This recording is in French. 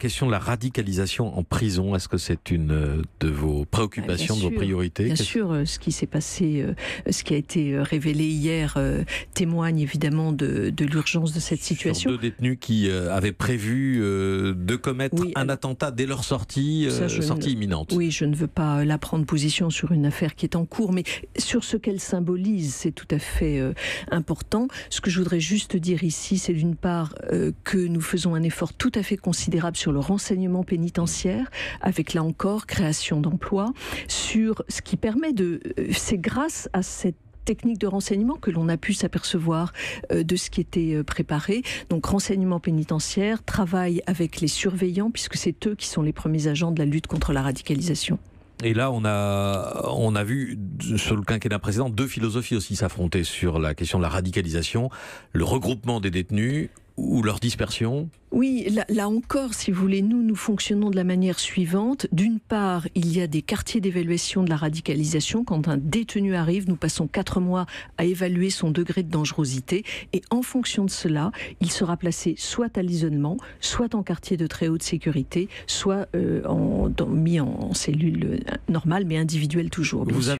question de la radicalisation en prison, est-ce que c'est une euh, de vos ah, préoccupations, de vos priorités Bien sûr, euh, ce qui s'est passé, euh, ce qui a été révélé hier témoigne évidemment de, l'urgence de cette situation. Sur deux détenus qui avaient prévu de commettre un attentat dès leur sortie, sortie imminente. Oui, je ne veux pas la prendre position sur une affaire qui est en cours, mais sur ce qu'elle symbolise, c'est tout à fait important. Ce que je voudrais juste dire ici, c'est d'une part que nous faisons un effort tout à fait considérable sur le renseignement pénitentiaire, avec là encore création d'emplois, sur ce qui permet de... Euh, c'est grâce à cette technique de renseignement que l'on a pu s'apercevoir euh, de ce qui était euh, préparé. Donc renseignement pénitentiaire, travail avec les surveillants, puisque c'est eux qui sont les premiers agents de la lutte contre la radicalisation. Et là, on a, on a vu, sur le quinquennat précédent, deux philosophies aussi s'affronter sur la question de la radicalisation, le regroupement des détenus ou leur dispersion Oui, là, encore, si vous voulez, nous, nous fonctionnons de la manière suivante. D'une part, il y a des quartiers d'évaluation de la radicalisation. Quand un détenu arrive, nous passons quatre mois à évaluer son degré de dangerosité. Et en fonction de cela, il sera placé soit à l'isolement, soit en quartier de très haute sécurité, soit euh, en, mis en, cellule normale, mais individuelle toujours.